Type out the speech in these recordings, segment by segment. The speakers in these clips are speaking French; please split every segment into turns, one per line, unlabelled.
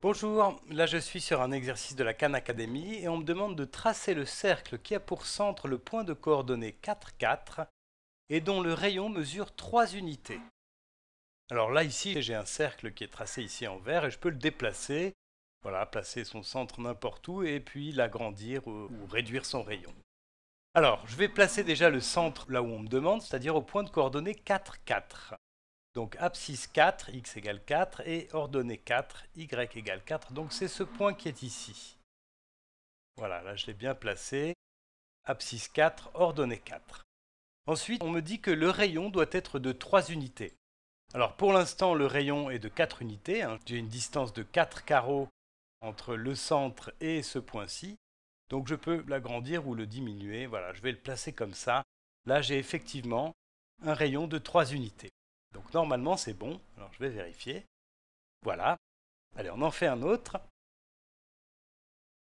Bonjour, là je suis sur un exercice de la Khan Academy et on me demande de tracer le cercle qui a pour centre le point de coordonnées 4, 4 et dont le rayon mesure 3 unités. Alors là ici j'ai un cercle qui est tracé ici en vert et je peux le déplacer, voilà, placer son centre n'importe où et puis l'agrandir ou, réduire son rayon. Alors je vais placer déjà le centre là où on me demande, c'est-à-dire au point de coordonnées 4, 4. Donc abscisse 4, x égale 4, et ordonnée 4, y égale 4. Donc c'est ce point qui est ici. Voilà, là je l'ai bien placé. Abscisse 4, ordonnée 4. Ensuite, on me dit que le rayon doit être de 3 unités. Alors pour l'instant, le rayon est de 4 unités. Hein. J'ai une distance de 4 carreaux entre le centre et ce point-ci. Donc je peux l'agrandir ou le diminuer. Voilà, je vais le placer comme ça. Là, j'ai effectivement un rayon de 3 unités. Donc normalement c'est bon. Alors je vais vérifier. Voilà. Allez, on en fait un autre.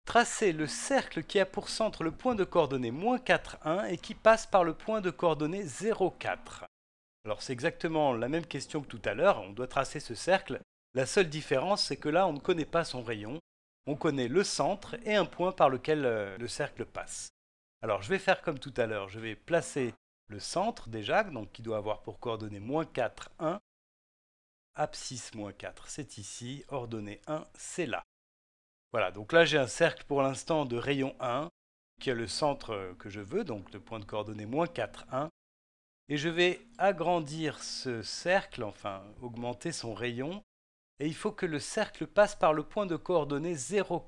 Tracer le cercle qui a pour centre le point de coordonnées moins 4, 1 et qui passe par le point de coordonnées 0, 4. Alors c'est exactement la même question que tout à l'heure, on doit tracer ce cercle. La seule différence c'est que là on ne connaît pas son rayon, on connaît le centre et un point par lequel euh, le cercle passe. Alors je vais faire comme tout à l'heure, je vais placer le centre déjà, donc qui doit avoir pour coordonnées moins 4, 1. Abscisse moins 4, c'est ici. Ordonnée 1, c'est là. Voilà, donc là j'ai un cercle pour l'instant de rayon 1 qui a le centre que je veux, donc le point de coordonnée moins 4, 1. Et je vais agrandir ce cercle, enfin augmenter son rayon. Et il faut que le cercle passe par le point de coordonnée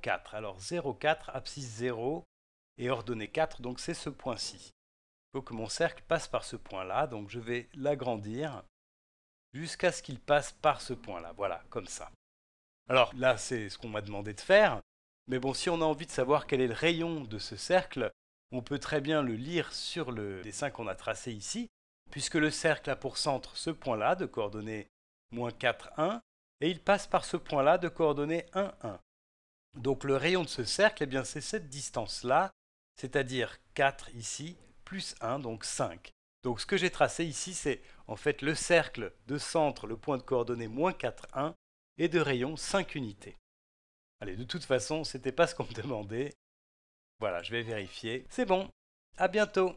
4. Alors 0, 4, abscisse 0 et ordonnée 4, donc c'est ce point-ci faut que mon cercle passe par ce point-là, donc je vais l'agrandir jusqu'à ce qu'il passe par ce point-là. Voilà, comme ça. Alors là, c'est ce qu'on m'a demandé de faire, mais bon, si on a envie de savoir quel est le rayon de ce cercle, on peut très bien le lire sur le dessin qu'on a tracé ici, puisque le cercle a pour centre ce point-là de coordonnées moins 4, 1, et il passe par ce point-là de coordonnées 1, 1. Donc le rayon de ce cercle, eh bien c'est cette distance-là, c'est-à-dire 4 ici, 1, donc 5. Donc ce que j'ai tracé ici, c'est en fait le cercle de centre, le point de coordonnées moins 4, 1, et de rayon 5 unités. Allez, de toute façon, ce n'était pas ce qu'on me demandait. Voilà, je vais vérifier. C'est bon, à bientôt